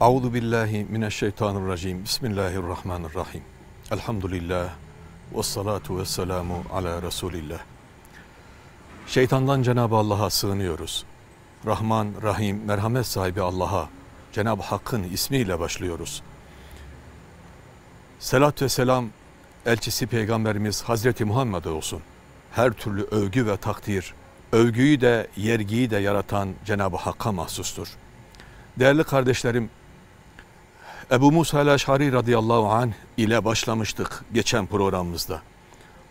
Euzu billahi mineşşeytanirracim. Bismillahirrahmanirrahim. Elhamdülillah ve salatu ve selamu ala Resulillah. Şeytandan Cenab-ı Allah'a sığınıyoruz. Rahman, Rahim, merhamet sahibi Allah'a, Cenab-ı Hakk'ın ismiyle başlıyoruz. Selat ve selam elçisi peygamberimiz Hazreti Muhammed'e olsun. Her türlü övgü ve takdir, övgüyü de yergiyi de yaratan Cenab-ı Hakk'a mahsustur. Değerli kardeşlerim, Ebu Musa el-Eşhari radıyallahu anh ile başlamıştık geçen programımızda.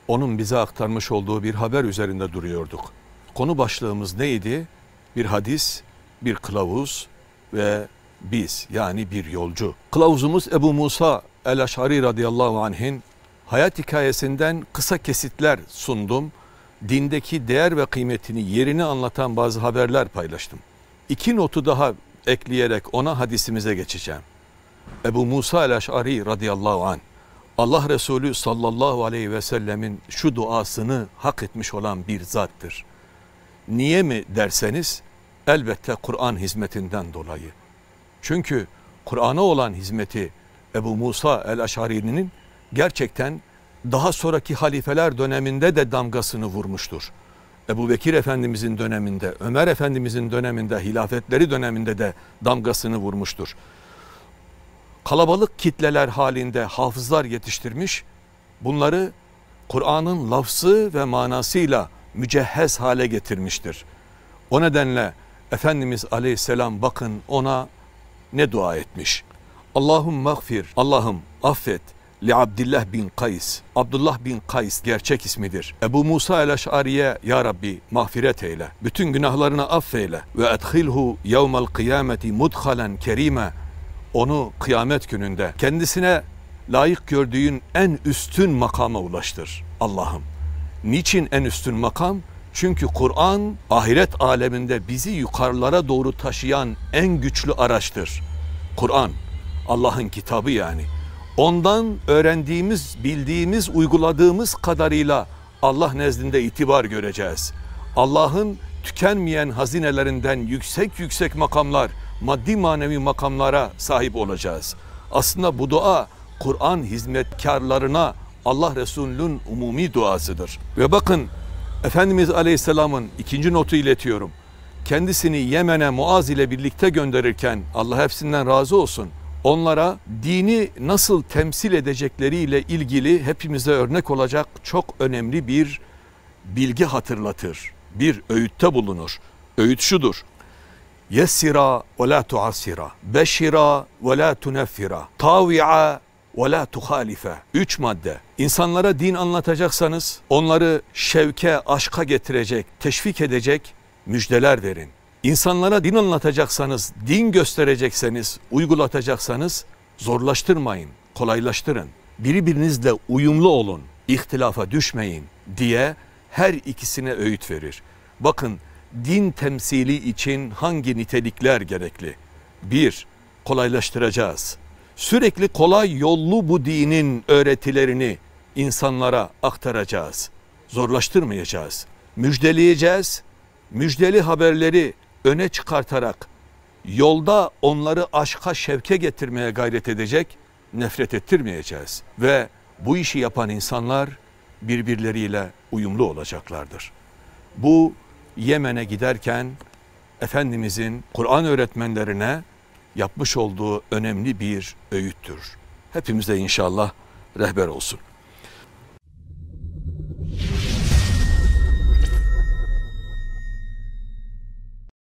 Onun bize aktarmış olduğu bir haber üzerinde duruyorduk. Konu başlığımız neydi? Bir hadis, bir kılavuz ve biz yani bir yolcu. Kılavuzumuz Ebu Musa el-Eşhari radıyallahu anh'in hayat hikayesinden kısa kesitler sundum. Dindeki değer ve kıymetini yerini anlatan bazı haberler paylaştım. İki notu daha ekleyerek ona hadisimize geçeceğim. Ebu Musa el-Eş'ari radıyallahu anh Allah Resulü sallallahu aleyhi ve sellemin şu duasını hak etmiş olan bir zattır. Niye mi derseniz elbette Kur'an hizmetinden dolayı. Çünkü Kur'an'a olan hizmeti Ebu Musa el-Eş'ari'nin gerçekten daha sonraki halifeler döneminde de damgasını vurmuştur. Ebu Bekir Efendimizin döneminde, Ömer Efendimizin döneminde, hilafetleri döneminde de damgasını vurmuştur kalabalık kitleler halinde hafızlar yetiştirmiş, bunları Kur'an'ın lafzı ve manasıyla mücehhez hale getirmiştir. O nedenle Efendimiz aleyhisselam bakın ona ne dua etmiş. Allahum mağfir, Allah'ım affet li Abdullah bin Kays. Abdullah bin Kays gerçek ismidir. Ebu Musa el-Eş'ariye ya Rabbi mağfiret eyle. Bütün günahlarını affeyle. Ve edhilhu yevmel kıyameti mudhalen kerime onu kıyamet gününde kendisine layık gördüğün en üstün makama ulaştır Allah'ım. Niçin en üstün makam? Çünkü Kur'an ahiret aleminde bizi yukarılara doğru taşıyan en güçlü araçtır. Kur'an Allah'ın kitabı yani. Ondan öğrendiğimiz, bildiğimiz, uyguladığımız kadarıyla Allah nezdinde itibar göreceğiz. Allah'ın tükenmeyen hazinelerinden yüksek yüksek makamlar maddi manevi makamlara sahip olacağız. Aslında bu dua Kur'an hizmetkarlarına Allah Resulü'nün umumi duasıdır. Ve bakın Efendimiz Aleyhisselam'ın ikinci notu iletiyorum. Kendisini Yemen'e Muaz ile birlikte gönderirken Allah hepsinden razı olsun. Onlara dini nasıl temsil edecekleriyle ilgili hepimize örnek olacak çok önemli bir bilgi hatırlatır. Bir öğütte bulunur. Öğüt şudur. يسرا ولا تعسرا beşira ve la tuneffira tavi'a ve la Üç madde. İnsanlara din anlatacaksanız onları şevke, aşka getirecek, teşvik edecek müjdeler verin. İnsanlara din anlatacaksanız, din gösterecekseniz, uygulatacaksanız zorlaştırmayın, kolaylaştırın. Birbirinizle uyumlu olun, ihtilafa düşmeyin diye her ikisine öğüt verir. Bakın din temsili için hangi nitelikler gerekli? 1. Kolaylaştıracağız. Sürekli kolay yollu bu dinin öğretilerini insanlara aktaracağız. Zorlaştırmayacağız. Müjdeleyeceğiz. Müjdeli haberleri öne çıkartarak yolda onları aşka şevke getirmeye gayret edecek, nefret ettirmeyeceğiz. Ve bu işi yapan insanlar birbirleriyle uyumlu olacaklardır. Bu Yemen'e giderken Efendimizin Kur'an öğretmenlerine yapmış olduğu önemli bir öğüttür. Hepimize inşallah rehber olsun.